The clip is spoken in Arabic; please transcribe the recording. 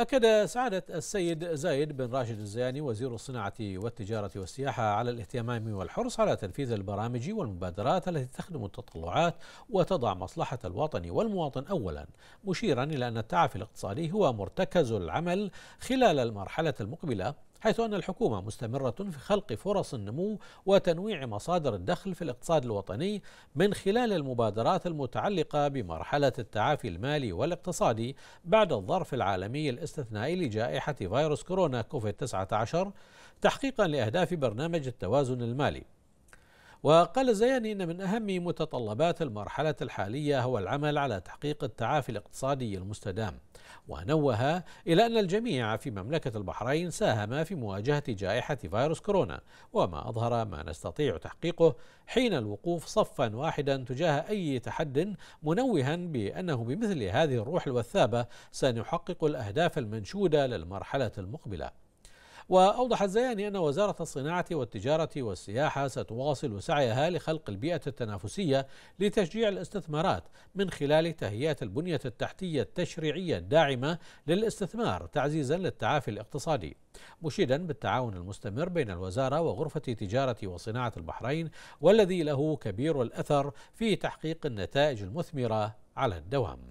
أكد سعادة السيد زايد بن راشد الزياني وزير الصناعة والتجارة والسياحة على الاهتمام والحرص على تنفيذ البرامج والمبادرات التي تخدم التطلعات وتضع مصلحة الوطن والمواطن أولا مشيرا إلى أن التعافي الاقتصادي هو مرتكز العمل خلال المرحلة المقبلة حيث أن الحكومة مستمرة في خلق فرص النمو وتنويع مصادر الدخل في الاقتصاد الوطني من خلال المبادرات المتعلقة بمرحلة التعافي المالي والاقتصادي بعد الظرف العالمي الاستثنائي لجائحة فيروس كورونا كوفيد 19 تحقيقا لأهداف برنامج التوازن المالي وقال الزياني أن من أهم متطلبات المرحلة الحالية هو العمل على تحقيق التعافي الاقتصادي المستدام ونوه إلى أن الجميع في مملكة البحرين ساهم في مواجهة جائحة فيروس كورونا وما أظهر ما نستطيع تحقيقه حين الوقوف صفا واحدا تجاه أي تحد منوها بأنه بمثل هذه الروح الوثابة سنحقق الأهداف المنشودة للمرحلة المقبلة وأوضح الزياني أن وزارة الصناعة والتجارة والسياحة ستواصل سعيها لخلق البيئة التنافسية لتشجيع الاستثمارات من خلال تهيئة البنية التحتية التشريعية الداعمة للاستثمار تعزيزا للتعافي الاقتصادي مشيدا بالتعاون المستمر بين الوزارة وغرفة تجارة وصناعة البحرين والذي له كبير الأثر في تحقيق النتائج المثمرة على الدوام